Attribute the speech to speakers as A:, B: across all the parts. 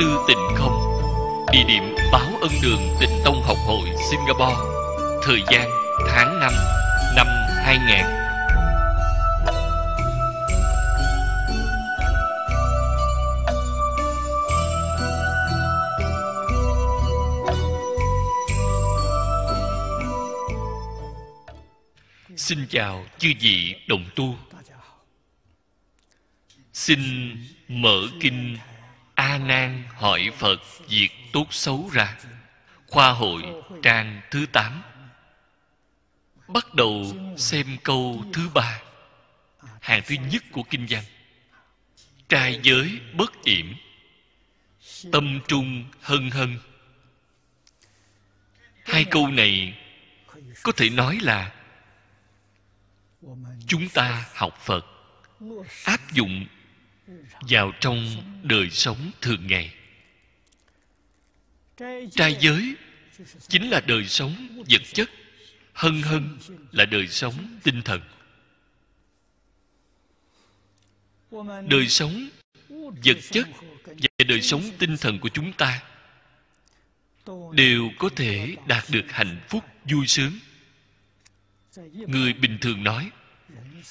A: sư tình không Địa điểm báo ân đường tịnh tông học hội Singapore Thời gian tháng 5 năm 2000 Xin chào chư vị đồng tu Xin mở kinh a nan hỏi phật việc tốt xấu ra khoa hội trang thứ 8 bắt đầu xem câu thứ ba hàng thứ nhất của kinh văn trai giới bất yểm tâm trung hân hân hai câu này có thể nói là chúng ta học phật áp dụng vào trong đời sống thường ngày trai giới chính là đời sống vật chất hân hân là đời sống tinh thần đời sống vật chất và đời sống tinh thần của chúng ta đều có thể đạt được hạnh phúc vui sướng người bình thường nói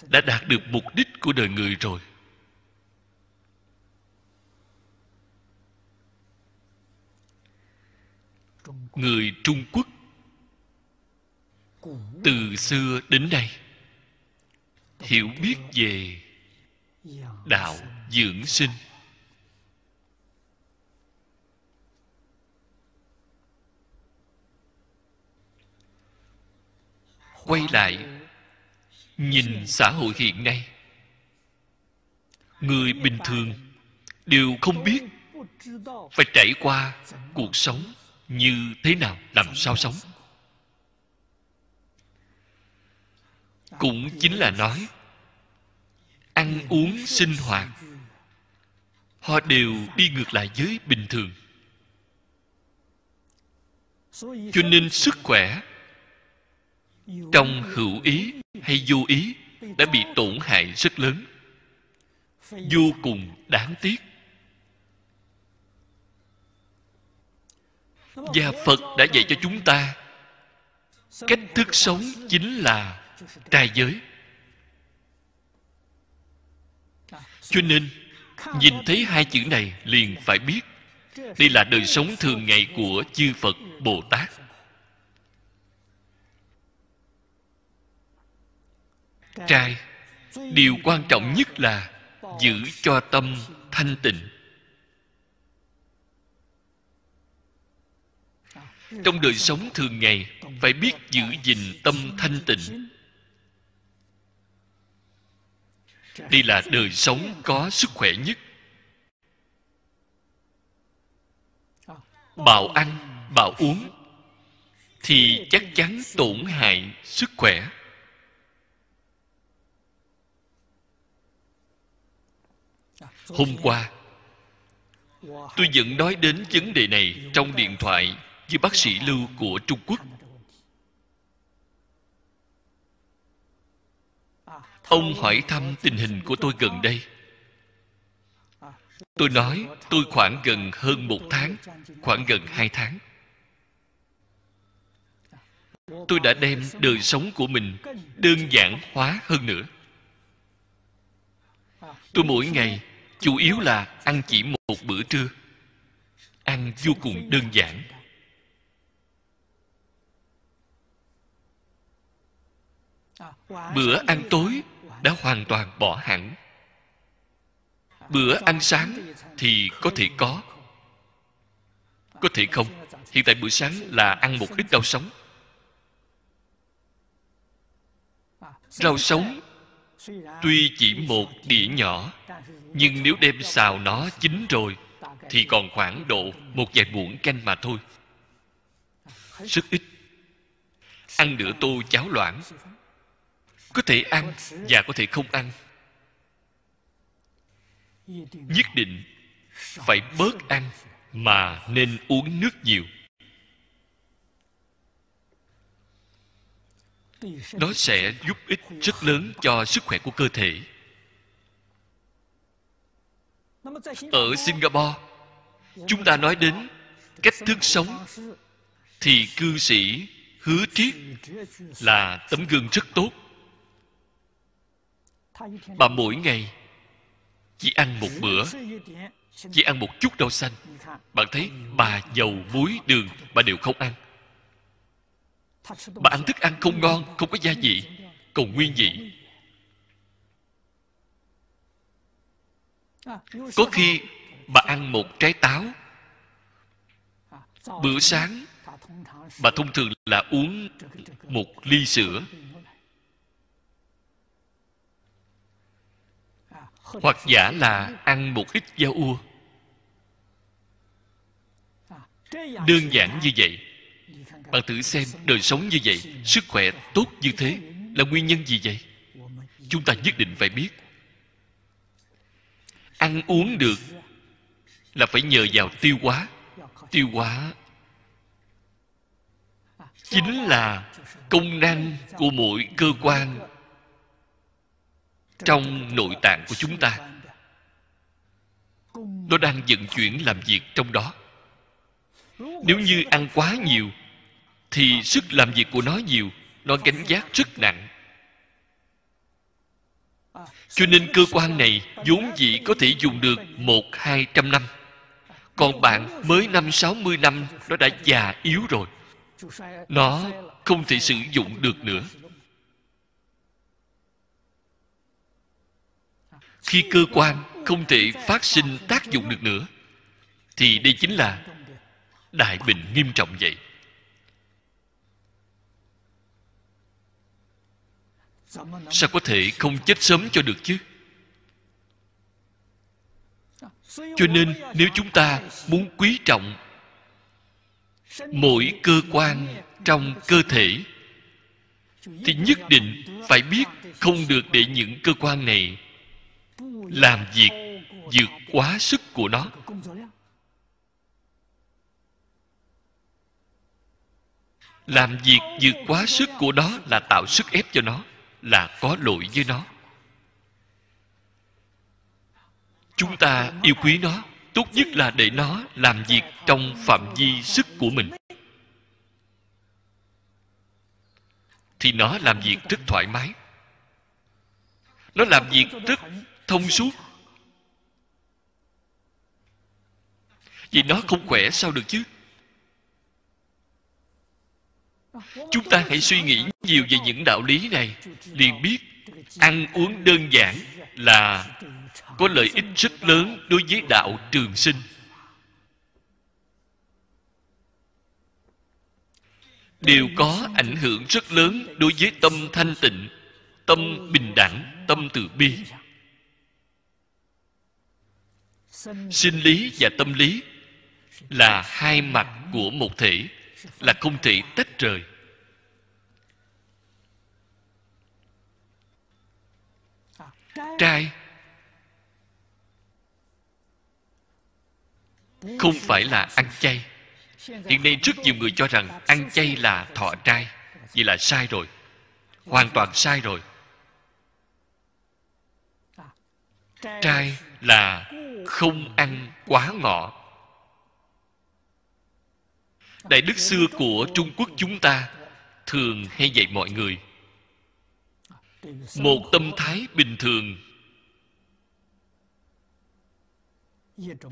A: đã đạt được mục đích của đời người rồi người trung quốc từ xưa đến nay hiểu biết về đạo dưỡng sinh quay lại nhìn xã hội hiện nay người bình thường đều không biết phải trải qua cuộc sống như thế nào làm sao sống cũng chính là nói ăn uống sinh hoạt họ đều đi ngược lại với bình thường cho nên sức khỏe trong hữu ý hay vô ý đã bị tổn hại rất lớn vô cùng đáng tiếc và phật đã dạy cho chúng ta cách thức sống chính là trai giới cho nên nhìn thấy hai chữ này liền phải biết đây là đời sống thường ngày của chư phật bồ tát trai điều quan trọng nhất là giữ cho tâm thanh tịnh trong đời sống thường ngày phải biết giữ gìn tâm thanh tịnh đây là đời sống có sức khỏe nhất bạo ăn bạo uống thì chắc chắn tổn hại sức khỏe hôm qua tôi vẫn nói đến vấn đề này trong điện thoại như bác sĩ lưu của trung quốc ông hỏi thăm tình hình của tôi gần đây tôi nói tôi khoảng gần hơn một tháng khoảng gần hai tháng tôi đã đem đời sống của mình đơn giản hóa hơn nữa tôi mỗi ngày chủ yếu là ăn chỉ một bữa trưa ăn vô cùng đơn giản bữa ăn tối đã hoàn toàn bỏ hẳn bữa ăn sáng thì có thể có có thể không hiện tại bữa sáng là ăn một ít rau sống rau sống tuy chỉ một đĩa nhỏ nhưng nếu đem xào nó chín rồi thì còn khoảng độ một vài muỗng canh mà thôi rất ít ăn nửa tô cháo loãng có thể ăn và có thể không ăn nhất định phải bớt ăn mà nên uống nước nhiều nó sẽ giúp ích rất lớn cho sức khỏe của cơ thể ở singapore chúng ta nói đến cách thức sống thì cư sĩ hứa triết là tấm gương rất tốt bà mỗi ngày chỉ ăn một bữa chỉ ăn một chút đậu xanh bạn thấy bà dầu muối đường bà đều không ăn bà ăn thức ăn không ngon không có gia vị còn nguyên vị có khi bà ăn một trái táo bữa sáng bà thông thường là uống một ly sữa hoặc giả là ăn một ít da ua đơn giản như vậy bạn thử xem đời sống như vậy sức khỏe tốt như thế là nguyên nhân gì vậy chúng ta nhất định phải biết ăn uống được là phải nhờ vào tiêu hóa tiêu hóa chính là công năng của mỗi cơ quan trong nội tạng của chúng ta nó đang vận chuyển làm việc trong đó nếu như ăn quá nhiều thì sức làm việc của nó nhiều nó gánh giác rất nặng cho nên cơ quan này vốn dĩ có thể dùng được một hai trăm năm còn bạn mới năm sáu mươi năm nó đã già yếu rồi nó không thể sử dụng được nữa khi cơ quan không thể phát sinh tác dụng được nữa thì đây chính là đại bệnh nghiêm trọng vậy sao có thể không chết sớm cho được chứ cho nên nếu chúng ta muốn quý trọng mỗi cơ quan trong cơ thể thì nhất định phải biết không được để những cơ quan này làm việc vượt quá sức của nó làm việc vượt quá sức của nó là tạo sức ép cho nó là có lỗi với nó chúng ta yêu quý nó tốt nhất là để nó làm việc trong phạm vi sức của mình thì nó làm việc rất thoải mái nó làm việc rất thông suốt vì nó không khỏe sao được chứ chúng ta hãy suy nghĩ nhiều về những đạo lý này liền biết ăn uống đơn giản là có lợi ích rất lớn đối với đạo trường sinh đều có ảnh hưởng rất lớn đối với tâm thanh tịnh tâm bình đẳng tâm từ bi sinh lý và tâm lý là hai mặt của một thể là không thể tách rời trai không phải là ăn chay
B: hiện nay rất nhiều người
A: cho rằng ăn chay là thọ trai vậy là sai rồi hoàn toàn sai rồi trai là không ăn quá ngọ đại đức xưa của trung quốc chúng ta thường hay dạy mọi người một tâm thái bình thường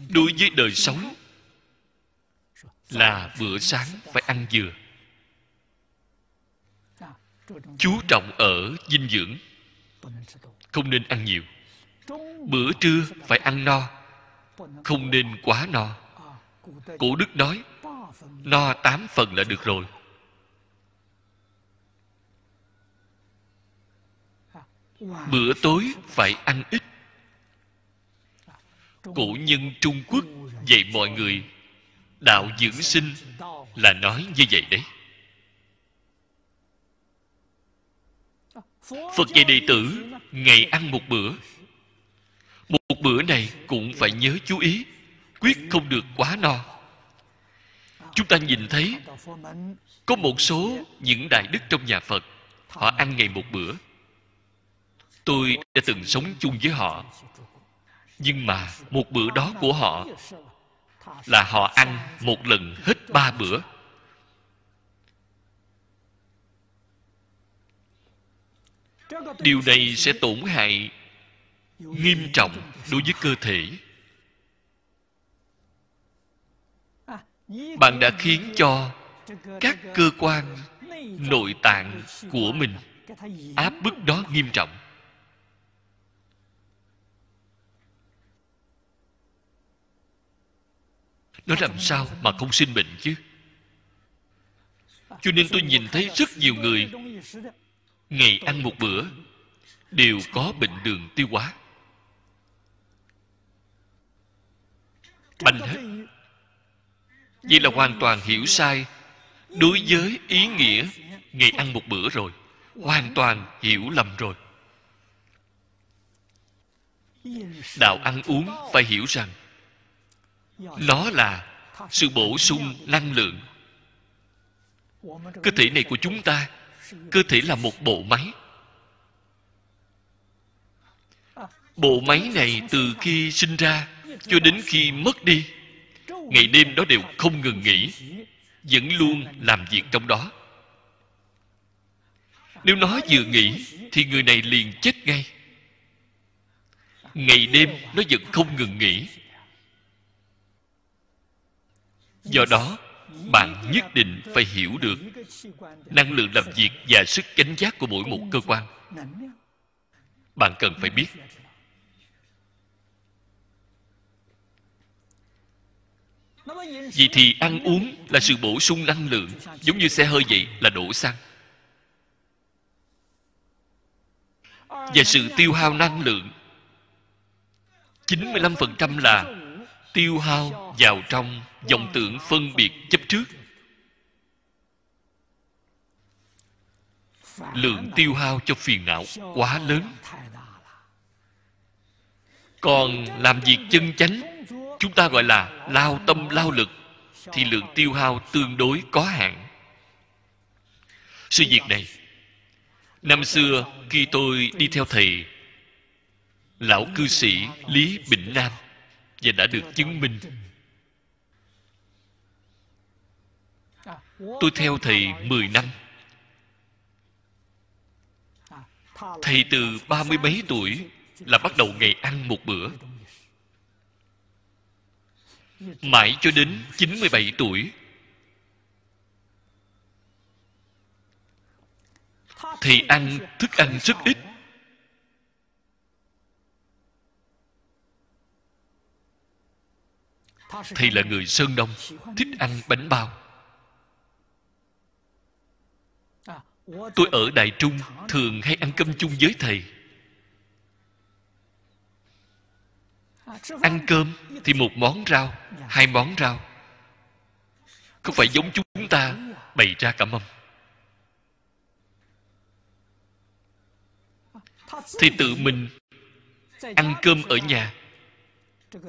A: đối với đời sống là bữa sáng phải ăn dừa chú trọng ở dinh dưỡng không nên ăn nhiều bữa trưa phải ăn no không nên quá no cổ đức nói no tám phần là được rồi bữa tối phải ăn ít cổ nhân trung quốc dạy mọi người đạo dưỡng sinh là nói như vậy đấy phật dạy đệ tử ngày ăn một bữa một bữa này cũng phải nhớ chú ý quyết không được quá no chúng ta nhìn thấy có một số những đại đức trong nhà phật họ ăn ngày một bữa tôi đã từng sống chung với họ nhưng mà một bữa đó của họ là họ ăn một lần hết ba bữa điều này sẽ tổn hại nghiêm trọng đối với cơ thể bạn đã khiến cho các cơ quan nội tạng của mình áp bức đó nghiêm trọng nó làm sao mà không sinh bệnh chứ cho nên tôi nhìn thấy rất nhiều người ngày ăn một bữa đều có bệnh đường tiêu hóa bành hết Vậy là hoàn toàn hiểu sai Đối với ý nghĩa Ngày ăn một bữa rồi Hoàn toàn hiểu lầm rồi Đạo ăn uống phải hiểu rằng Nó là sự bổ sung năng lượng Cơ thể này của chúng ta Cơ thể là một bộ máy Bộ máy này từ khi sinh ra cho đến khi mất đi ngày đêm đó đều không ngừng nghỉ vẫn luôn làm việc trong đó nếu nó vừa nghỉ thì người này liền chết ngay ngày đêm nó vẫn không ngừng nghỉ do đó bạn nhất định phải hiểu được năng lượng làm việc và sức cánh giác của mỗi một cơ quan bạn cần phải biết Vì thì ăn uống là sự bổ sung năng lượng Giống như xe hơi vậy là đổ xăng Và sự tiêu hao năng lượng 95% là tiêu hao vào trong dòng tưởng phân biệt chấp trước lượng tiêu hao cho phiền não quá lớn còn làm việc chân chánh chúng ta gọi là lao tâm lao lực thì lượng tiêu hao tương đối có hạn sự việc này năm xưa khi tôi đi theo thầy lão cư sĩ lý bình nam và đã được chứng minh tôi theo thầy 10 năm thầy từ ba mươi mấy tuổi là bắt đầu ngày ăn một bữa mãi cho đến 97 tuổi thì ăn thức ăn rất ít thầy là người sơn đông thích ăn bánh bao tôi ở đại trung thường hay ăn cơm chung với thầy ăn cơm thì một món rau hai món rau không phải giống chúng ta bày ra cả mâm thì tự mình ăn cơm ở nhà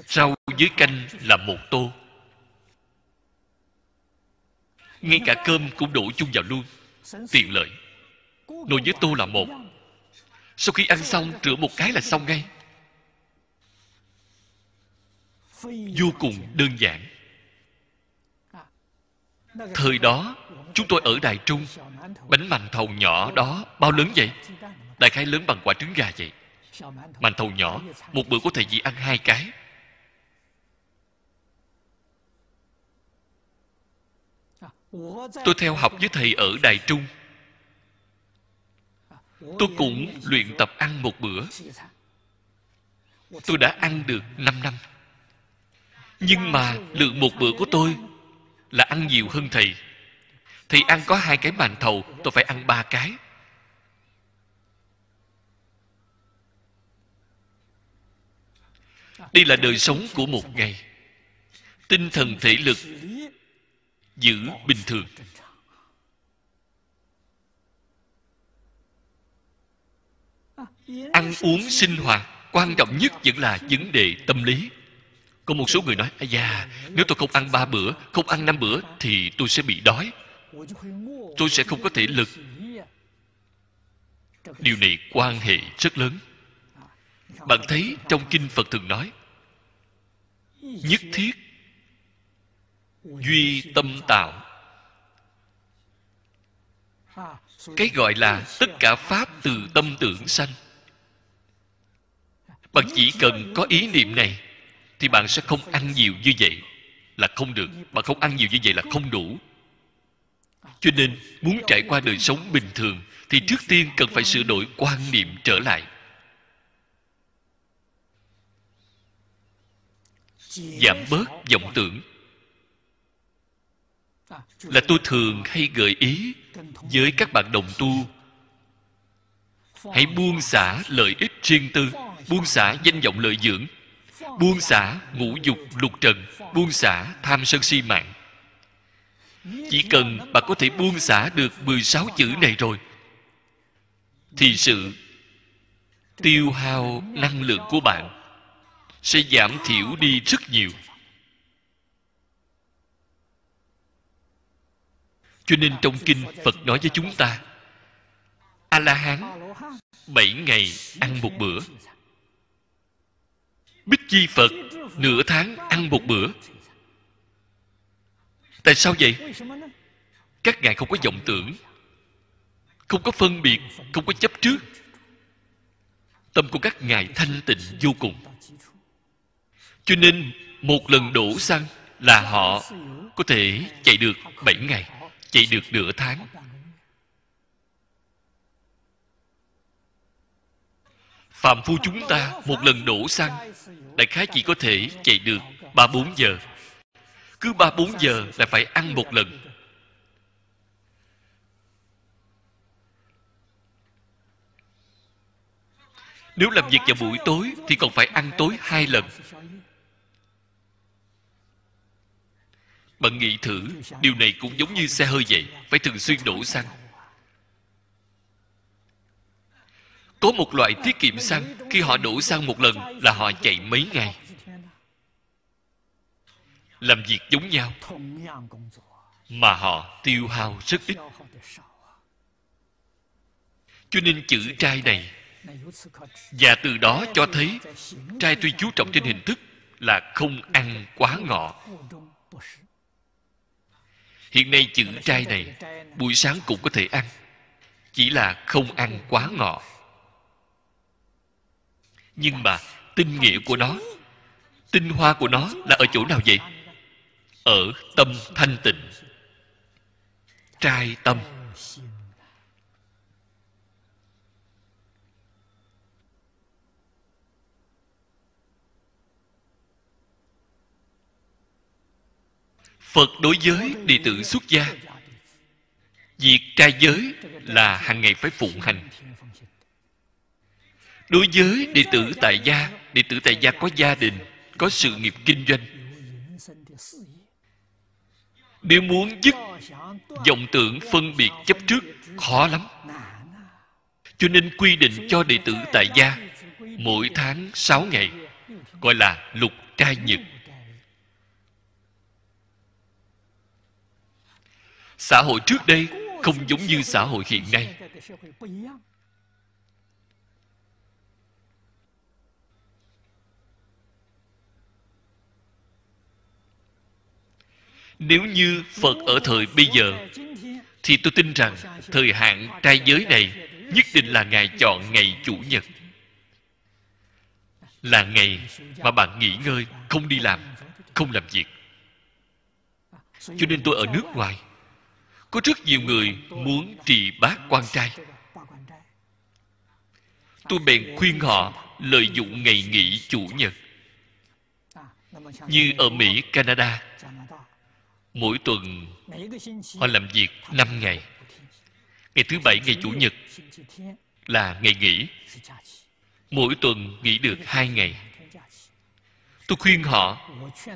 A: rau dưới canh là một tô ngay cả cơm cũng đổ chung vào luôn tiện lợi nồi với tô là một sau khi ăn xong rửa một cái là xong ngay vô cùng đơn giản thời đó chúng tôi ở đài trung bánh mành thầu nhỏ đó bao lớn vậy đại khái lớn bằng quả trứng gà vậy mành thầu nhỏ một bữa có thể chỉ ăn hai cái tôi theo học với thầy ở đài trung tôi cũng luyện tập ăn một bữa tôi đã ăn được 5 năm nhưng mà lượng một bữa của tôi là ăn nhiều hơn thầy thầy ăn có hai cái màn thầu tôi phải ăn ba cái đây là đời sống của một ngày tinh thần thể lực giữ bình thường ăn uống sinh hoạt quan trọng nhất vẫn là vấn đề tâm lý có một số người nói, ai da, nếu tôi không ăn ba bữa, không ăn năm bữa, thì tôi sẽ bị đói. Tôi sẽ không có thể lực. Điều này quan hệ rất lớn. Bạn thấy trong Kinh Phật thường nói, nhất thiết duy tâm tạo cái gọi là tất cả pháp từ tâm tưởng sanh bạn chỉ cần có ý niệm này thì bạn sẽ không ăn nhiều như vậy là không được bạn không ăn nhiều như vậy là không đủ cho nên muốn trải qua đời sống bình thường thì trước tiên cần phải sửa đổi quan niệm trở lại giảm bớt vọng tưởng là tôi thường hay gợi ý với các bạn đồng tu hãy buông xả lợi ích riêng tư buông xả danh vọng lợi dưỡng buông xả ngũ dục lục trần buông xả tham sân si mạng chỉ cần bạn có thể buông xả được 16 chữ này rồi thì sự tiêu hao năng lượng của bạn sẽ giảm thiểu đi rất nhiều cho nên trong kinh phật nói với chúng ta a la hán bảy ngày ăn một bữa Bích Chi Phật nửa tháng ăn một bữa. Tại sao vậy? Các ngài không có vọng tưởng, không có phân biệt, không có chấp trước. Tâm của các ngài thanh tịnh vô cùng. Cho nên một lần đổ xăng là họ có thể chạy được 7 ngày, chạy được nửa tháng, Phạm phu chúng ta một lần đổ xăng Đại khái chỉ có thể chạy được ba bốn giờ Cứ ba bốn giờ là phải ăn một lần Nếu làm việc vào buổi tối Thì còn phải ăn tối hai lần Bạn nghĩ thử Điều này cũng giống như xe hơi vậy Phải thường xuyên đổ xăng có một loại tiết kiệm xăng khi họ đổ xăng một lần là họ chạy mấy ngày làm việc giống nhau mà họ tiêu hao rất ít cho nên chữ trai này và từ đó cho thấy trai tuy chú trọng trên hình thức là không ăn quá ngọ hiện nay chữ trai này buổi sáng cũng có thể ăn chỉ là không ăn quá ngọ nhưng mà tinh nghĩa của nó tinh hoa của nó là ở chỗ nào vậy ở tâm thanh tịnh trai tâm phật đối với đệ tử xuất gia việc trai giới là hàng ngày phải phụng hành đối với đệ tử tại gia đệ tử tại gia có gia đình có sự nghiệp kinh doanh nếu muốn dứt vọng tưởng phân biệt chấp trước khó lắm cho nên quy định cho đệ tử tại gia mỗi tháng 6 ngày gọi là lục trai nhật xã hội trước đây không giống như xã hội hiện nay nếu như phật ở thời bây giờ thì tôi tin rằng thời hạn trai giới này nhất định là ngài chọn ngày chủ nhật là ngày mà bạn nghỉ ngơi không đi làm không làm việc cho nên tôi ở nước ngoài có rất nhiều người muốn trì bác quan trai tôi bèn khuyên họ lợi dụng ngày nghỉ chủ nhật như ở mỹ canada mỗi tuần họ làm việc 5 ngày ngày thứ bảy ngày chủ nhật là ngày nghỉ mỗi tuần nghỉ được hai ngày tôi khuyên họ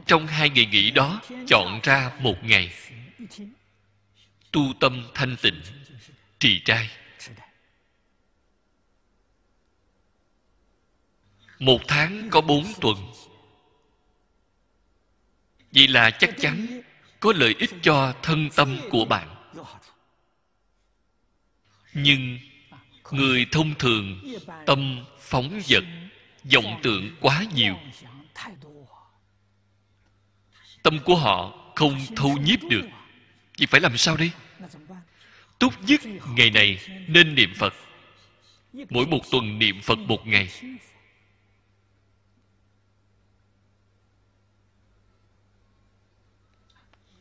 A: trong hai ngày nghỉ đó chọn ra một ngày tu tâm thanh tịnh trì trai một tháng có bốn tuần vậy là chắc chắn có lợi ích cho thân tâm của bạn nhưng người thông thường tâm phóng vật vọng tượng quá nhiều tâm của họ không thu nhiếp được vậy phải làm sao đây tốt nhất ngày này nên niệm phật mỗi một tuần niệm phật một ngày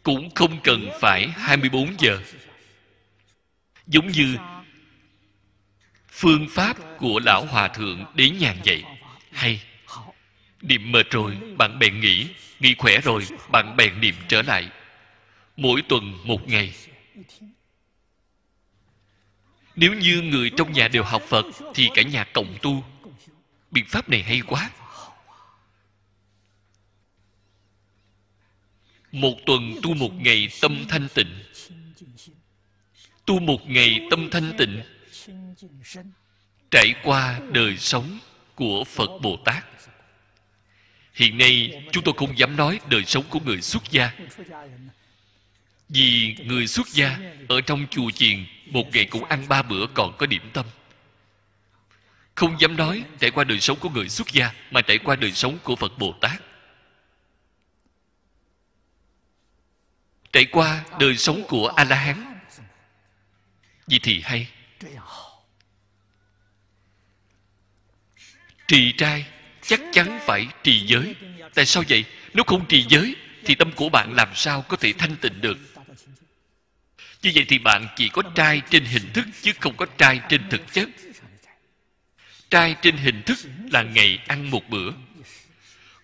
A: cũng không cần phải 24 giờ giống như phương pháp của lão hòa thượng đến nhàn vậy hay niệm mệt rồi bạn bè nghỉ nghỉ khỏe rồi bạn bè niệm trở lại mỗi tuần một ngày nếu như người trong nhà đều học phật thì cả nhà cộng tu biện pháp này hay quá một tuần tu một ngày tâm thanh tịnh tu một ngày tâm thanh tịnh trải qua đời sống của phật bồ tát hiện nay chúng tôi không dám nói đời sống của người xuất gia vì người xuất gia ở trong chùa chiền một ngày cũng ăn ba bữa còn có điểm tâm không dám nói trải qua đời sống của người xuất gia mà trải qua đời sống của phật bồ tát trải qua đời sống của a la hán vậy thì hay trì trai chắc chắn phải trì giới tại sao vậy nếu không trì giới thì tâm của bạn làm sao có thể thanh tịnh được như vậy thì bạn chỉ có trai trên hình thức chứ không có trai trên thực chất trai trên hình thức là ngày ăn một bữa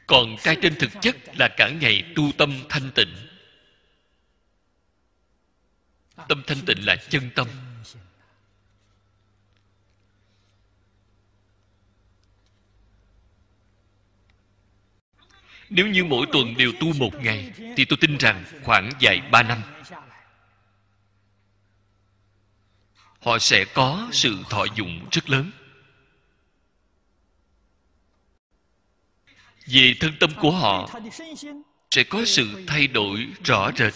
A: còn trai trên thực chất là cả ngày tu tâm thanh tịnh tâm thanh tịnh là chân tâm nếu như mỗi tuần đều tu một ngày thì tôi tin rằng khoảng dài ba năm họ sẽ có sự thọ dụng rất lớn về thân tâm của họ sẽ có sự thay đổi rõ rệt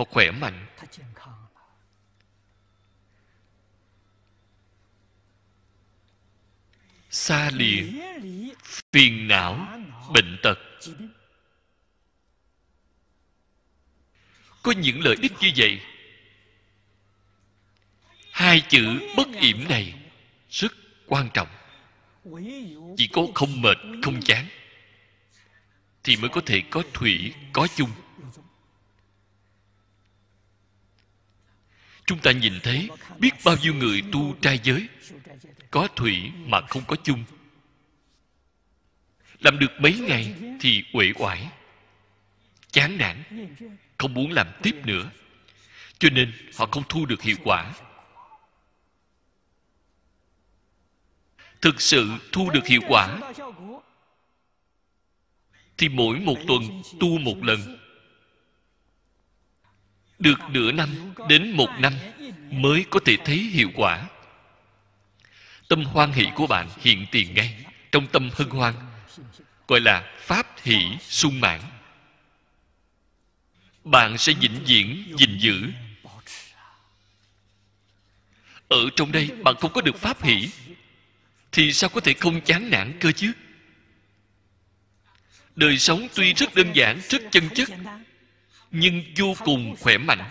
A: họ khỏe mạnh xa lìa phiền não bệnh tật có những lợi ích như vậy hai chữ bất yểm này rất quan trọng chỉ có không mệt không chán thì mới có thể có thủy có chung chúng ta nhìn thấy biết bao nhiêu người tu trai giới có thủy mà không có chung làm được mấy ngày thì uể oải chán nản không muốn làm tiếp nữa cho nên họ không thu được hiệu quả thực sự thu được hiệu quả thì mỗi một tuần tu một lần được nửa năm đến một năm mới có thể thấy hiệu quả tâm hoan hỷ của bạn hiện tiền ngay trong tâm hân hoan gọi là pháp hỷ sung mãn bạn sẽ vĩnh viễn gìn giữ ở trong đây bạn không có được pháp hỷ thì sao có thể không chán nản cơ chứ đời sống tuy rất đơn giản rất chân chất nhưng vô cùng khỏe mạnh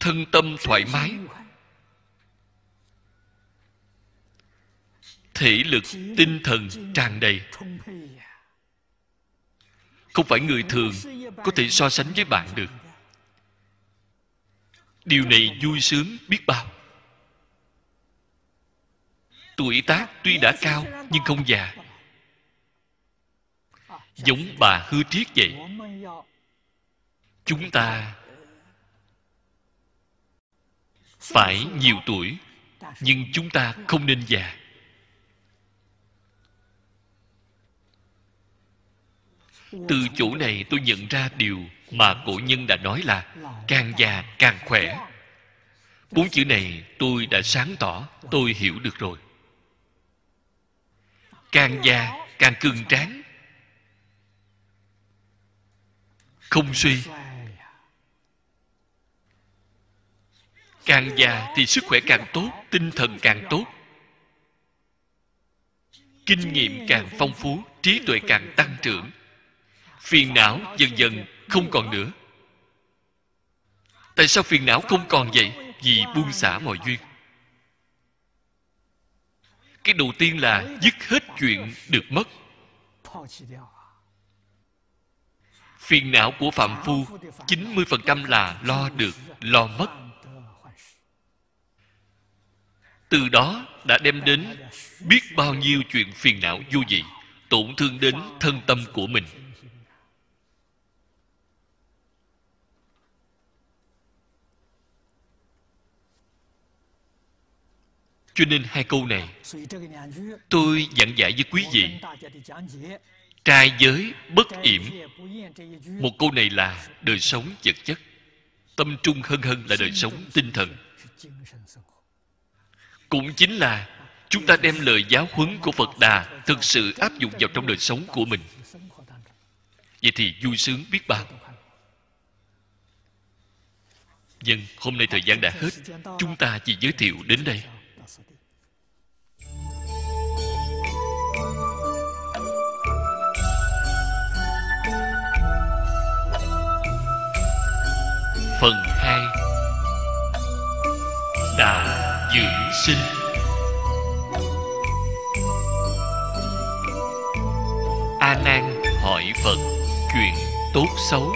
A: thân tâm thoải mái thể lực tinh thần tràn đầy không phải người thường có thể so sánh với bạn được điều này vui sướng biết bao tuổi tác tuy đã cao nhưng không già giống bà hư triết vậy chúng ta phải nhiều tuổi nhưng chúng ta không nên già từ chỗ này tôi nhận ra điều mà cổ nhân đã nói là càng già càng khỏe bốn chữ này tôi đã sáng tỏ tôi hiểu được rồi càng già càng cường tráng không suy càng già thì sức khỏe càng tốt tinh thần càng tốt kinh nghiệm càng phong phú trí tuệ càng tăng trưởng phiền não dần dần không còn nữa tại sao phiền não không còn vậy vì buông xả mọi duyên cái đầu tiên là dứt hết chuyện được mất phiền não của phạm phu 90% là lo được lo mất từ đó đã đem đến biết bao nhiêu chuyện phiền não vô vị tổn thương đến thân tâm của mình cho nên hai câu này tôi giảng dạy với quý vị trai giới bất yểm một câu này là đời sống vật chất tâm trung hơn hơn là đời sống tinh thần cũng chính là chúng ta đem lời giáo huấn của phật đà thực sự áp dụng vào trong đời sống của mình vậy thì vui sướng biết bao nhưng vâng, hôm nay thời gian đã hết chúng ta chỉ giới thiệu đến đây đạo dưỡng sinh a nan hỏi phật chuyện tốt xấu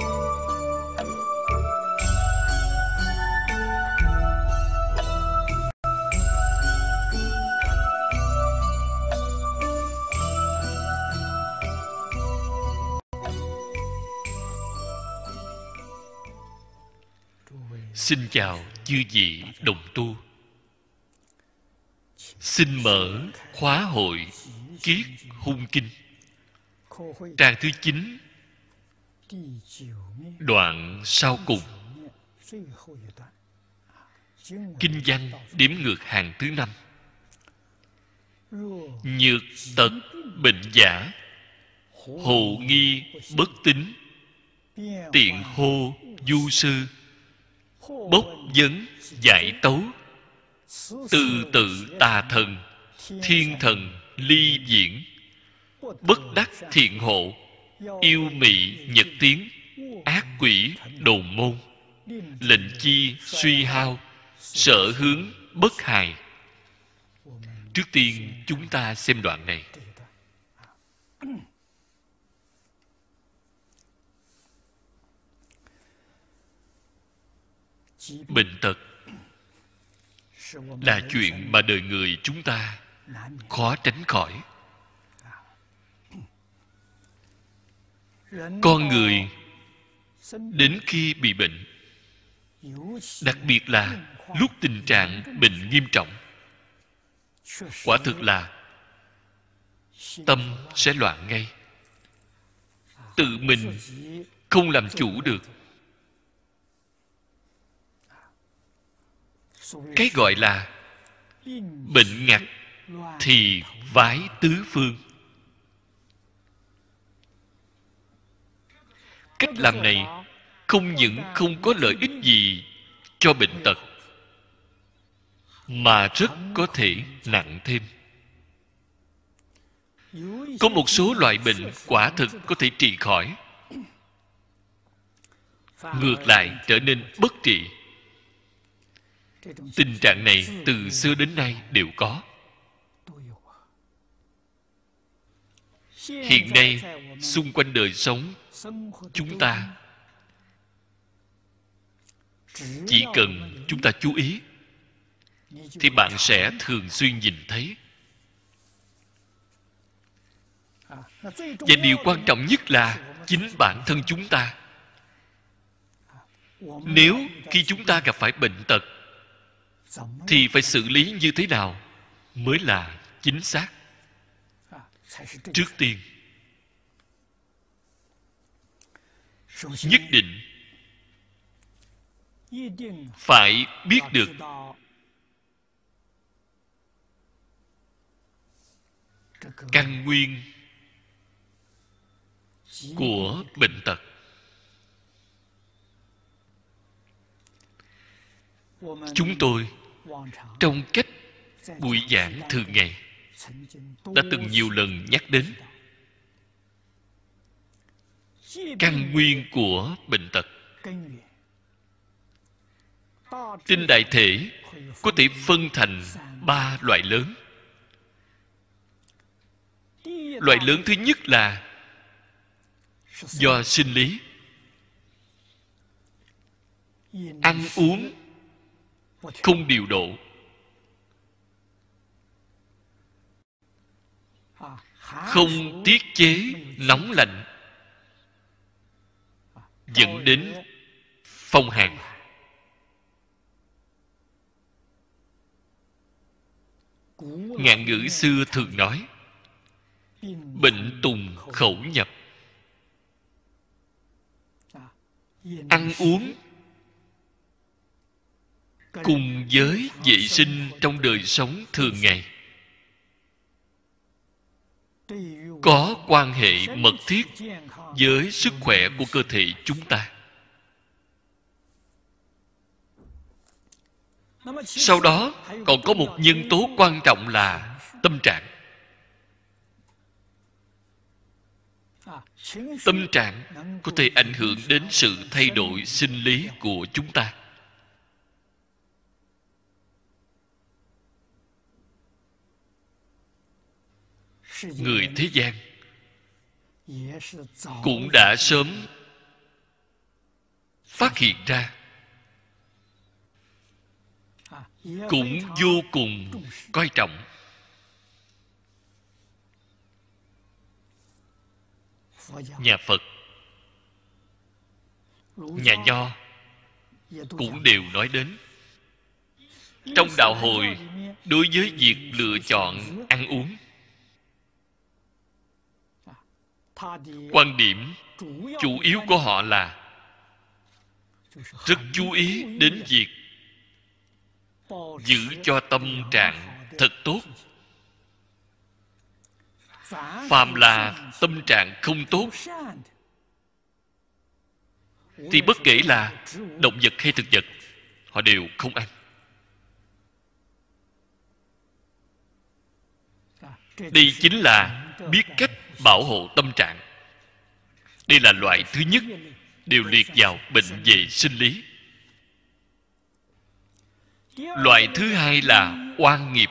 A: Xin chào chư vị đồng tu xin mở khóa hội kiết hung kinh trang thứ chín đoạn sau cùng kinh văn điểm ngược hàng thứ năm nhược tật bệnh giả hồ nghi bất tính tiện hô du sư bốc vấn giải tấu từ tự tà thần thiên thần ly diễn bất đắc thiện hộ yêu mị nhật tiến ác quỷ đồn môn lệnh chi suy hao sở hướng bất hài trước tiên chúng ta xem đoạn này bệnh tật là chuyện mà đời người chúng ta khó tránh khỏi con người đến khi bị bệnh đặc biệt là lúc tình trạng bệnh nghiêm trọng quả thực là tâm sẽ loạn ngay à, tự mình không làm chủ được cái gọi là bệnh ngặt thì vái tứ phương cách làm này không những không có lợi ích gì cho bệnh tật mà rất có thể nặng thêm có một số loại bệnh quả thực có thể trị khỏi ngược lại trở nên bất trị tình trạng này từ xưa đến nay đều có hiện nay xung quanh đời sống chúng ta chỉ cần chúng ta chú ý
B: thì bạn sẽ
A: thường xuyên nhìn thấy và điều quan trọng nhất là chính bản thân chúng ta nếu khi chúng ta gặp phải bệnh tật thì phải xử lý như thế nào mới là chính xác à, trước tiên nhất định phải biết được căn nguyên của bệnh tật chúng tôi trong cách buổi giảng thường ngày đã từng nhiều lần nhắc đến căn nguyên của bệnh tật tinh đại thể có thể phân thành ba loại lớn loại lớn thứ nhất là do sinh lý ăn uống không điều độ không tiết chế nóng lạnh dẫn đến phong hàn ngạn ngữ xưa thường nói bệnh tùng khẩu nhập ăn uống cùng với vệ sinh trong đời sống thường ngày có quan hệ mật thiết với sức khỏe của cơ thể chúng ta sau đó còn có một nhân tố quan trọng là tâm trạng tâm trạng có thể ảnh hưởng đến sự thay đổi sinh lý của chúng ta người thế gian cũng đã sớm phát hiện ra cũng vô cùng coi trọng nhà phật nhà nho cũng đều nói đến trong đạo hồi đối với việc lựa chọn ăn uống quan điểm chủ yếu của họ là rất chú ý đến việc giữ cho tâm trạng thật tốt phàm là tâm trạng không tốt thì bất kể là động vật hay thực vật họ đều không ăn đây chính là biết cách bảo hộ tâm trạng đây là loại thứ nhất đều liệt vào bệnh về sinh lý loại thứ hai là oan nghiệp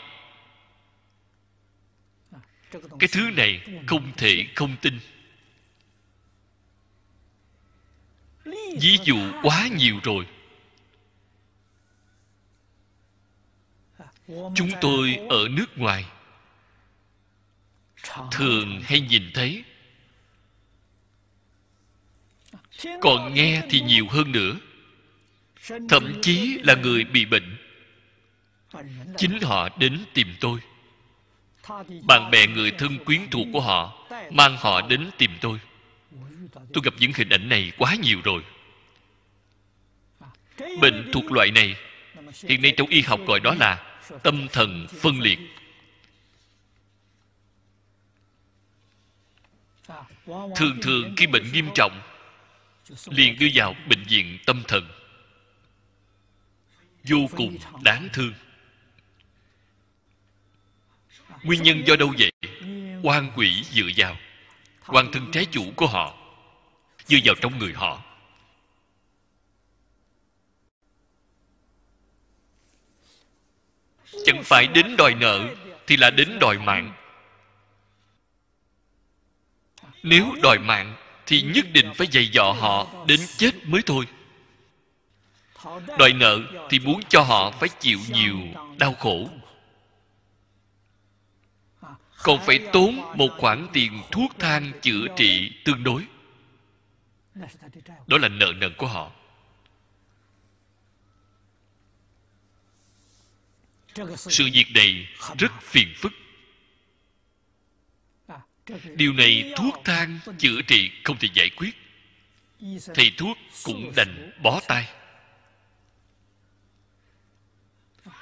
A: cái thứ này không thể không tin ví dụ quá nhiều rồi chúng tôi ở nước ngoài thường hay nhìn thấy còn nghe thì nhiều hơn nữa thậm chí là người bị bệnh chính họ đến tìm tôi bạn bè người thân quyến thuộc của họ mang họ đến tìm tôi tôi gặp những hình ảnh này quá nhiều rồi bệnh thuộc loại này hiện nay trong y học gọi đó là tâm thần phân liệt thường thường khi bệnh nghiêm trọng liền đưa vào bệnh viện tâm thần vô cùng đáng thương nguyên nhân do đâu vậy quan quỷ dựa vào quan thân trái chủ của họ dựa vào trong người họ chẳng phải đến đòi nợ thì là đến đòi mạng nếu đòi mạng thì nhất định phải dạy dọ họ đến chết mới thôi đòi nợ thì muốn cho họ phải chịu nhiều đau khổ còn phải tốn một khoản tiền thuốc thang chữa trị tương đối đó là nợ nần của họ sự việc này rất phiền phức điều này thuốc thang chữa trị không thể giải quyết thì thuốc cũng đành bó tay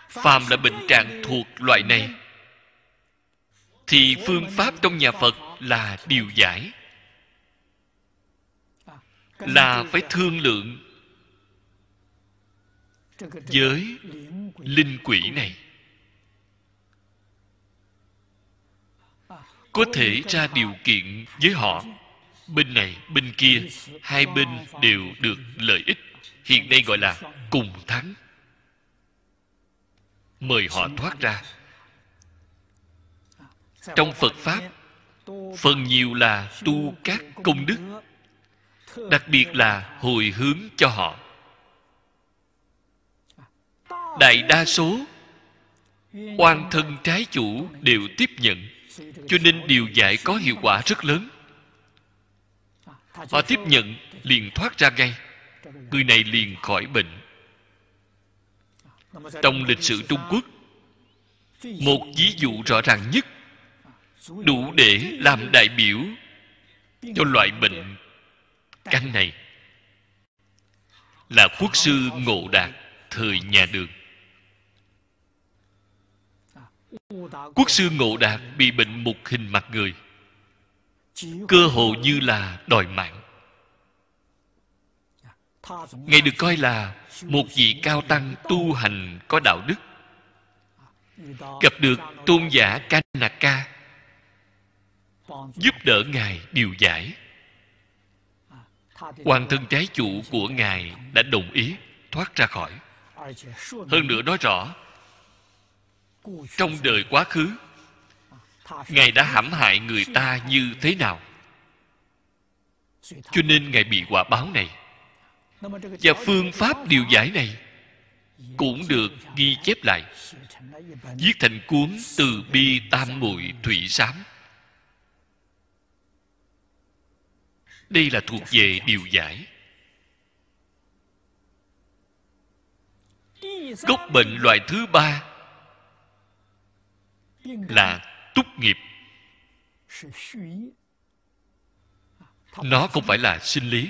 A: phàm là bệnh trạng thuộc loại này thì phương pháp trong nhà phật là điều giải là phải thương lượng với linh quỷ này có thể ra điều kiện với họ bên này bên kia hai bên đều được lợi ích hiện nay gọi là cùng thắng mời họ thoát ra trong phật pháp phần nhiều là tu các công đức đặc biệt là hồi hướng cho họ đại đa số oan thân trái chủ đều tiếp nhận cho nên điều dạy có hiệu quả rất lớn họ tiếp nhận liền thoát ra ngay người này liền khỏi bệnh trong lịch sử trung quốc một ví dụ rõ ràng nhất đủ để làm đại biểu cho loại bệnh căn này là quốc sư ngộ đạt thời nhà đường quốc sư ngộ đạt bị bệnh mục hình mặt người cơ hồ như là đòi mạng ngài được coi là một vị cao tăng tu hành có đạo đức gặp được tôn giả kanaka giúp đỡ ngài điều giải hoàng thân trái chủ của ngài đã đồng ý thoát ra khỏi hơn nữa nói rõ trong đời quá khứ ngài đã hãm hại người ta như thế nào cho nên ngài bị quả báo này và phương pháp điều giải này cũng được ghi chép lại viết thành cuốn từ bi tam muội thủy sám đây là thuộc về điều giải gốc bệnh loại thứ ba là túc nghiệp nó không phải là sinh lý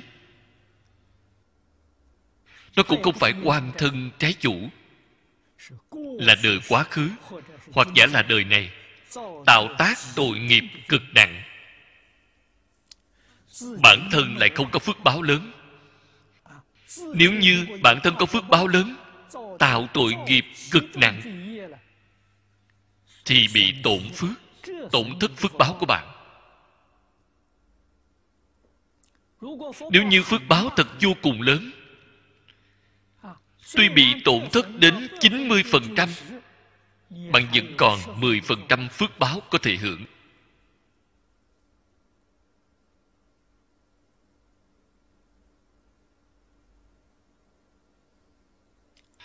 A: nó cũng không phải quan thân trái chủ là đời quá khứ hoặc giả là đời này tạo tác tội nghiệp cực nặng bản thân lại không có phước báo lớn nếu như bản thân có phước báo lớn tạo tội nghiệp cực nặng thì bị tổn phước tổn thất phước báo của bạn nếu như phước báo thật vô cùng lớn tuy bị tổn thất đến 90% bạn vẫn còn 10% phước báo có thể hưởng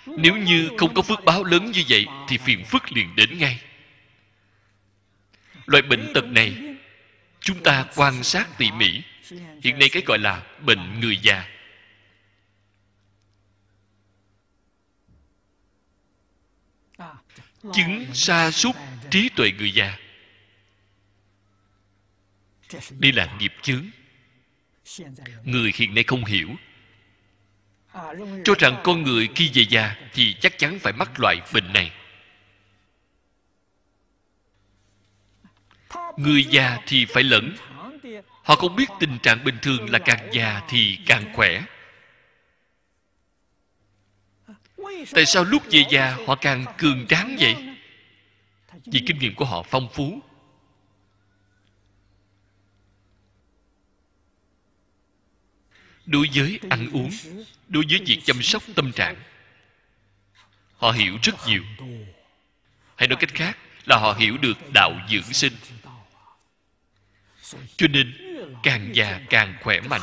A: nếu như không có phước báo lớn như vậy thì phiền phức liền đến ngay loại bệnh tật này chúng ta quan sát tỉ mỉ hiện nay cái gọi là bệnh người già chứng sa sút trí tuệ người già đây là nghiệp chướng người hiện nay không hiểu cho rằng con người khi về già thì chắc chắn phải mắc loại bệnh này người già thì phải lẫn họ không biết tình trạng bình thường là càng già thì càng khỏe tại sao lúc về già họ càng cường tráng vậy vì kinh nghiệm của họ phong phú đối với ăn uống đối với việc chăm sóc tâm trạng họ hiểu rất nhiều hay nói cách khác là họ hiểu được đạo dưỡng sinh cho nên càng già càng khỏe mạnh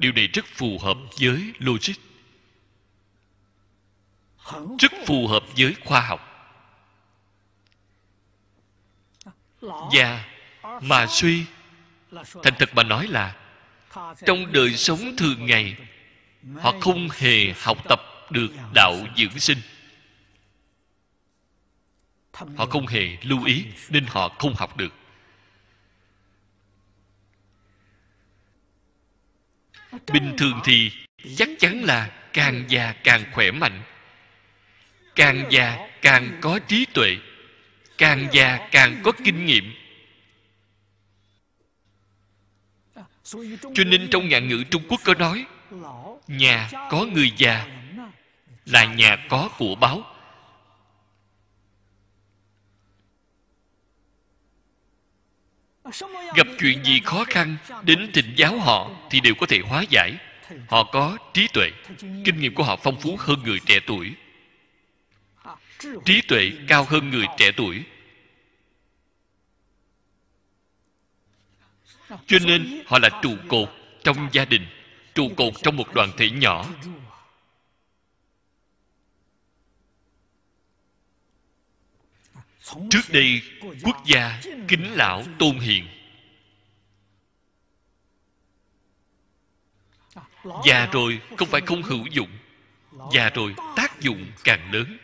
A: điều này rất phù hợp với logic rất phù hợp với khoa học già mà suy thành thật mà nói là trong đời sống thường ngày họ không hề học tập được đạo dưỡng sinh họ không hề lưu ý nên họ không học được bình thường thì chắc chắn là càng già càng khỏe mạnh càng già càng có trí tuệ càng già càng có kinh nghiệm cho nên trong ngạn ngữ trung quốc có nói nhà có người già là nhà có của báo gặp chuyện gì khó khăn đến thịnh giáo họ thì đều có thể hóa giải họ có trí tuệ kinh nghiệm của họ phong phú hơn người trẻ tuổi trí tuệ cao hơn người trẻ tuổi cho nên họ là trụ cột trong gia đình trụ cột trong một đoàn thể nhỏ trước đây quốc gia kính lão tôn hiền già rồi không phải không hữu dụng già rồi tác dụng càng lớn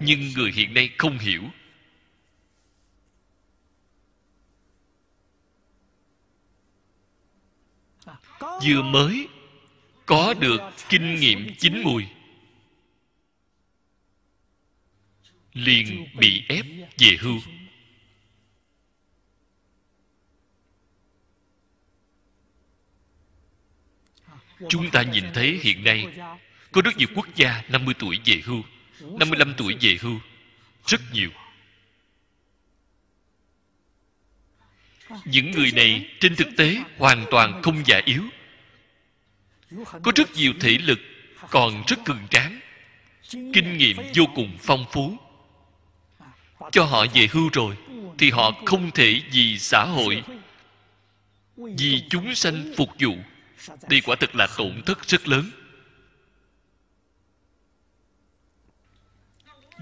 A: nhưng người hiện nay không hiểu vừa mới có được kinh nghiệm chín mùi liền bị ép về hưu Chúng ta nhìn thấy hiện nay Có rất nhiều quốc gia 50 tuổi về hưu 55 tuổi về hưu Rất nhiều Những người này trên thực tế hoàn toàn không già yếu Có rất nhiều thể lực còn rất cường tráng Kinh nghiệm vô cùng phong phú cho họ về hưu rồi thì họ không thể vì xã hội vì chúng sanh phục vụ đây quả thực là tổn thất rất lớn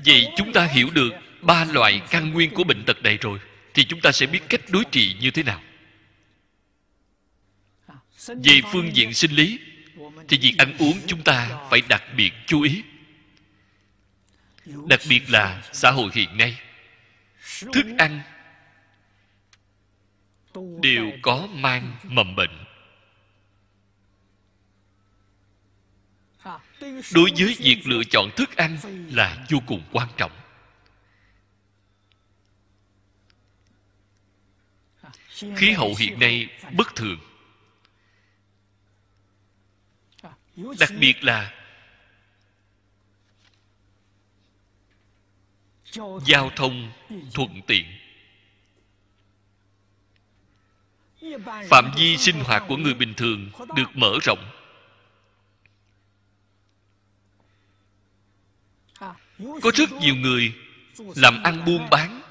A: vậy chúng ta hiểu được ba loại căn nguyên của bệnh tật này rồi thì chúng ta sẽ biết cách đối trị như thế nào về phương diện sinh lý thì việc ăn uống chúng ta phải đặc biệt chú ý đặc biệt là xã hội hiện nay thức ăn đều có mang mầm bệnh đối với việc lựa chọn thức ăn là vô cùng quan trọng khí hậu hiện nay bất thường đặc biệt là giao thông thuận tiện phạm vi sinh hoạt của người bình thường được mở rộng có rất nhiều người làm ăn buôn bán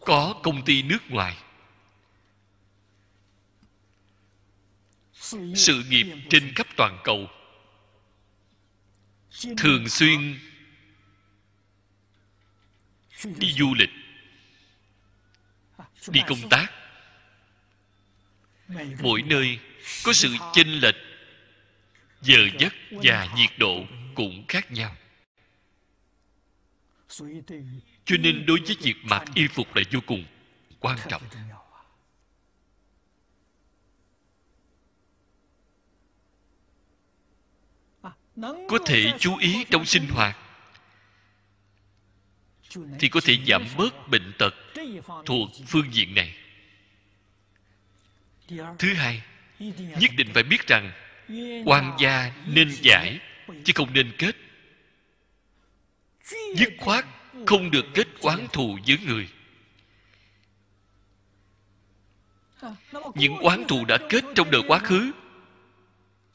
A: có công ty nước ngoài sự nghiệp trên khắp toàn cầu thường xuyên đi du lịch đi công tác mỗi nơi có sự chênh lệch giờ giấc và nhiệt độ cũng khác nhau
B: cho nên đối với việc mặc
A: y phục là vô cùng quan trọng có thể chú ý trong sinh hoạt thì có thể giảm bớt bệnh tật thuộc phương diện này thứ hai nhất định phải biết rằng quan gia nên giải chứ không nên kết dứt khoát không được kết quán thù với người những quán thù đã kết trong đời quá khứ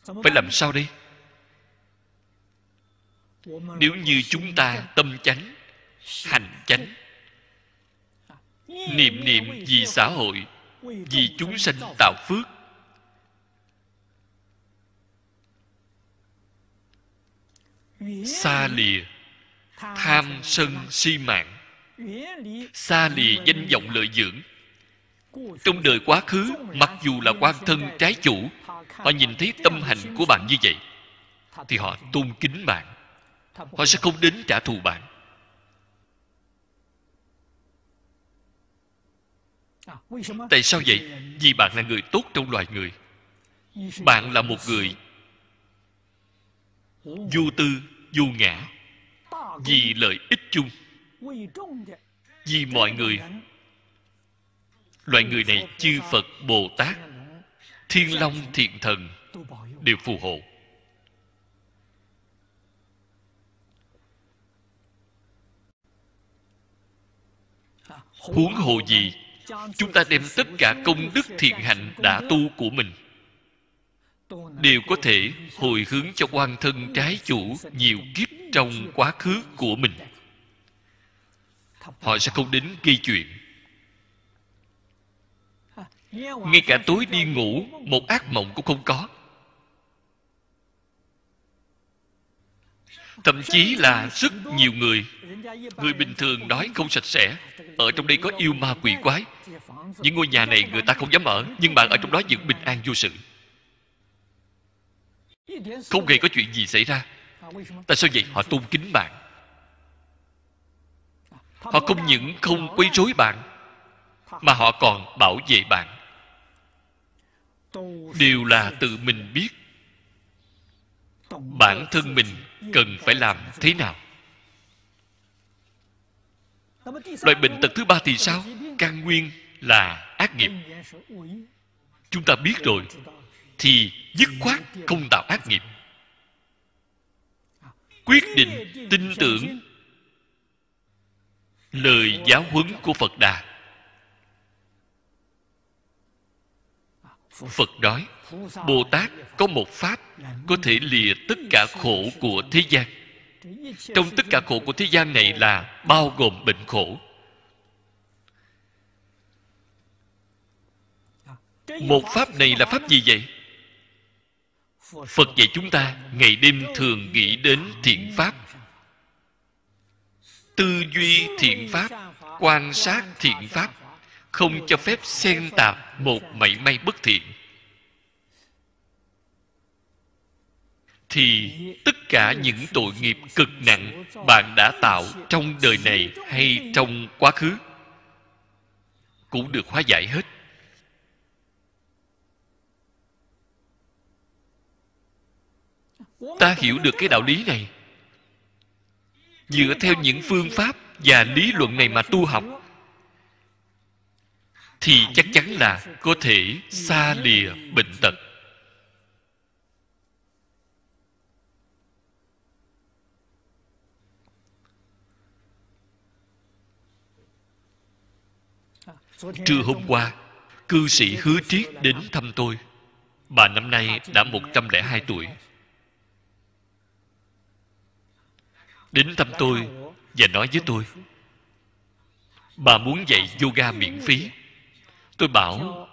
A: phải làm sao đây nếu như chúng ta tâm chánh hành chánh niệm niệm vì xã hội vì chúng sanh tạo phước xa lìa tham sân si mạng xa lìa danh vọng lợi dưỡng trong đời quá khứ mặc dù là quan thân trái chủ họ nhìn thấy tâm hành của bạn như vậy thì họ tôn kính bạn họ sẽ không đến trả thù bạn À, tại sao vậy vì bạn là người tốt trong loài người bạn là một người vô tư vô ngã vì lợi ích chung vì mọi người loài người này chư phật bồ tát thiên long thiện thần đều phù hộ à, huống hồ gì chúng ta đem tất cả công đức thiện hạnh đã tu của mình đều có thể hồi hướng cho quan thân trái chủ nhiều kiếp trong quá khứ của mình họ sẽ không đến gây chuyện ngay cả tối đi ngủ một ác mộng cũng không có thậm chí là rất nhiều người người bình thường nói không sạch sẽ ở trong đây có yêu ma quỷ quái những ngôi nhà này người ta không dám ở nhưng bạn ở trong đó vẫn bình an vô sự không hề có chuyện gì xảy ra tại sao vậy họ tôn kính bạn họ không những không quấy rối bạn mà họ còn bảo vệ bạn đều là tự mình biết bản thân mình cần phải làm thế nào loại bệnh tật thứ ba thì sao căn nguyên là ác nghiệp chúng ta biết rồi thì dứt khoát không tạo ác nghiệp quyết định tin tưởng lời giáo huấn của phật đà phật nói bồ tát có một pháp có thể lìa tất cả khổ của thế gian trong tất cả khổ của thế gian này là bao gồm bệnh khổ một pháp này là pháp gì vậy phật dạy chúng ta ngày đêm thường nghĩ đến thiện pháp tư duy thiện pháp quan sát thiện pháp không cho phép xen tạp một mảy may bất thiện thì tất cả những tội nghiệp cực nặng bạn đã tạo trong đời này hay trong quá khứ cũng được hóa giải hết ta hiểu được cái đạo lý này dựa theo những phương pháp và lý luận này mà tu học thì chắc chắn là có thể xa lìa bệnh tật Trưa hôm qua Cư sĩ Hứa Triết đến thăm tôi Bà năm nay đã 102 tuổi Đến thăm tôi Và nói với tôi Bà muốn dạy yoga miễn phí Tôi bảo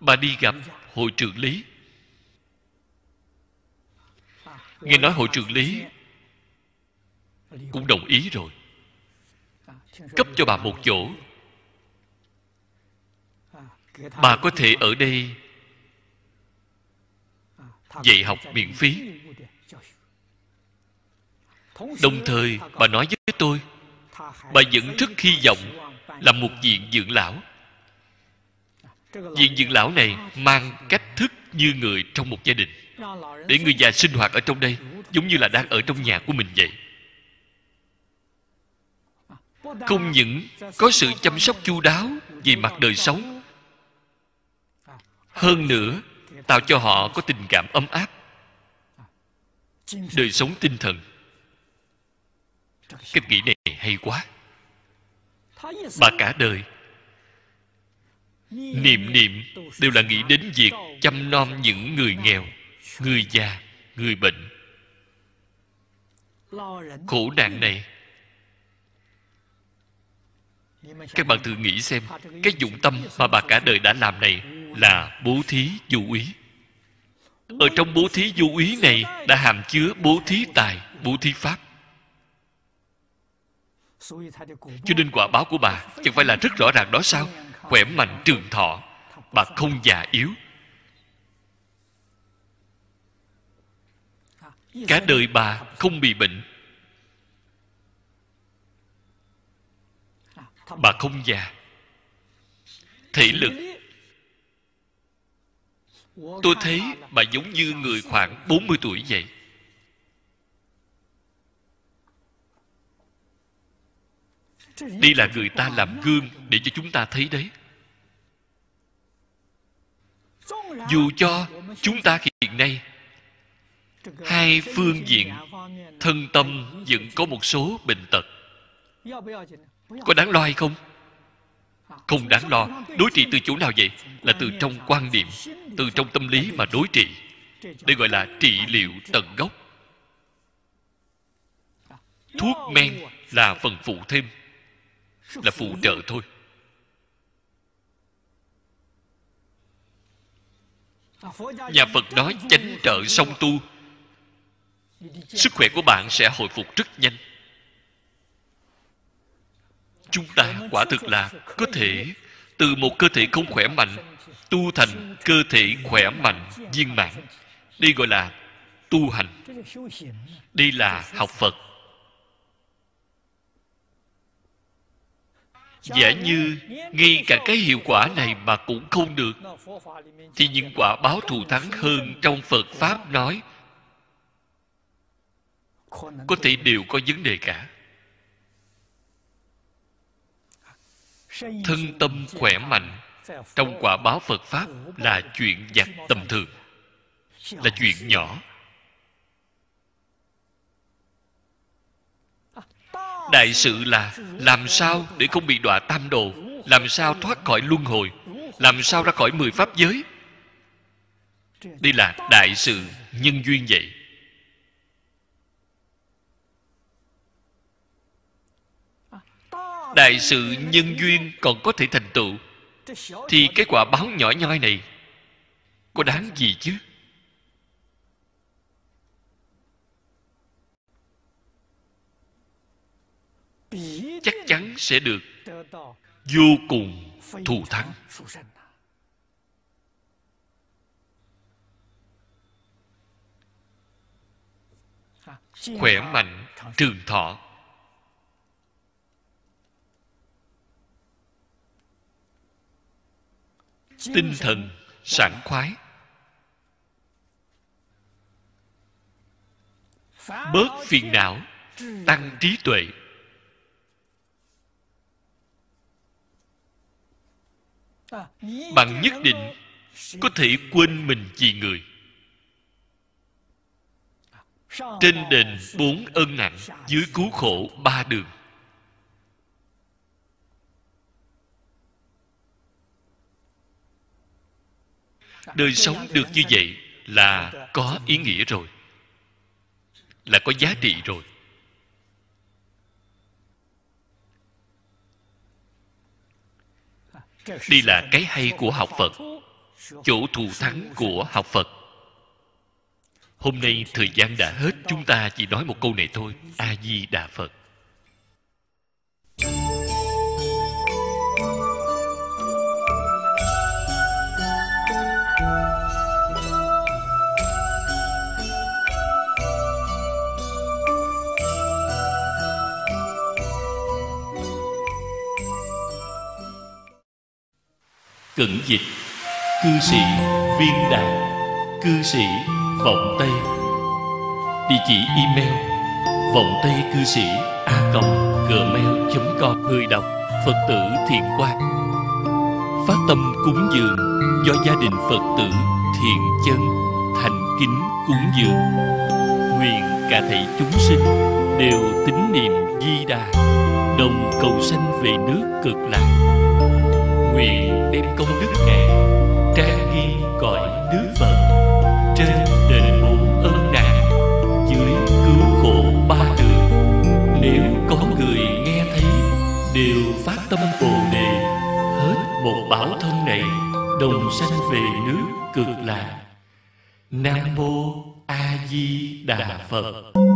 A: Bà đi gặp hội trưởng lý Nghe nói hội trưởng lý Cũng đồng ý rồi Cấp cho bà một chỗ bà có thể ở đây dạy học miễn phí đồng thời bà nói với tôi bà vẫn rất hy vọng là một diện dưỡng lão Diện dưỡng lão này mang cách thức như người trong một gia đình để người già sinh hoạt ở trong đây giống như là đang ở trong nhà của mình vậy không những có sự chăm sóc chu đáo về mặt đời sống hơn nữa tạo cho họ có tình cảm ấm áp đời sống tinh thần cách nghĩ này hay quá bà cả đời niệm niệm đều là nghĩ đến việc chăm nom những người nghèo người già người bệnh khổ nạn này các bạn thử nghĩ xem cái dụng tâm mà bà cả đời đã làm này là bố thí du ý ở trong bố thí du ý này đã hàm chứa bố thí tài bố thí pháp cho nên quả báo của bà chẳng phải là rất rõ ràng đó sao khỏe mạnh trường thọ bà không già yếu cả đời bà không bị bệnh bà không già thể lực Tôi thấy bà giống như người khoảng 40 tuổi vậy Đây là người ta làm gương Để cho chúng ta thấy đấy Dù cho chúng ta hiện nay Hai phương diện Thân tâm vẫn có một số bệnh tật Có đáng lo hay không? không đáng lo đối trị từ chỗ nào vậy là từ trong quan niệm từ trong tâm lý mà đối trị đây gọi là trị liệu tận gốc thuốc men là phần phụ thêm là phụ trợ thôi nhà phật nói chánh trợ song tu sức khỏe của bạn sẽ hồi phục rất nhanh chúng ta quả thực là có thể từ một cơ thể không khỏe mạnh tu thành cơ thể khỏe mạnh viên mãn đây gọi là tu hành đây là học phật giả như ngay cả cái hiệu quả này mà cũng không được thì những quả báo thù thắng hơn trong phật pháp nói có thể đều có vấn đề cả thân tâm khỏe mạnh trong quả báo phật pháp là chuyện giặc tầm thường là chuyện nhỏ đại sự là làm sao để không bị đọa tam đồ làm sao thoát khỏi luân hồi làm sao ra khỏi mười pháp giới đây là đại sự nhân duyên vậy đại sự nhân duyên còn có thể thành tựu thì cái quả báo nhỏ nhoi này có đáng gì chứ chắc chắn sẽ được vô cùng thù thắng khỏe mạnh trường thọ tinh thần sảng khoái bớt phiền não tăng trí tuệ bằng nhất định có thể quên mình vì người trên đền bốn ân nặng dưới cứu khổ ba đường đời sống được như vậy là có ý nghĩa rồi là có giá trị rồi đây là cái hay của học phật chỗ thù thắng của học phật hôm nay thời gian đã hết chúng ta chỉ nói một câu này thôi a di đà phật cẩn dịch cư sĩ viên đàn cư sĩ vọng tây địa chỉ email vọng tây cư sĩ a gmail com người đọc phật tử thiện quang phát tâm cúng dường do gia đình phật tử thiện chân thành kính cúng dường nguyện cả thảy chúng sinh đều tín niệm di đà đồng cầu sanh về nước cực lạc nguyện đem công đức này trang nghiêm cõi nước phật trên đền bù ân nặng, dưới cứu khổ ba đường nếu có người nghe thấy đều phát tâm bồ đề hết một bảo thân này đồng sanh về nước cực lạc nam mô a di đà phật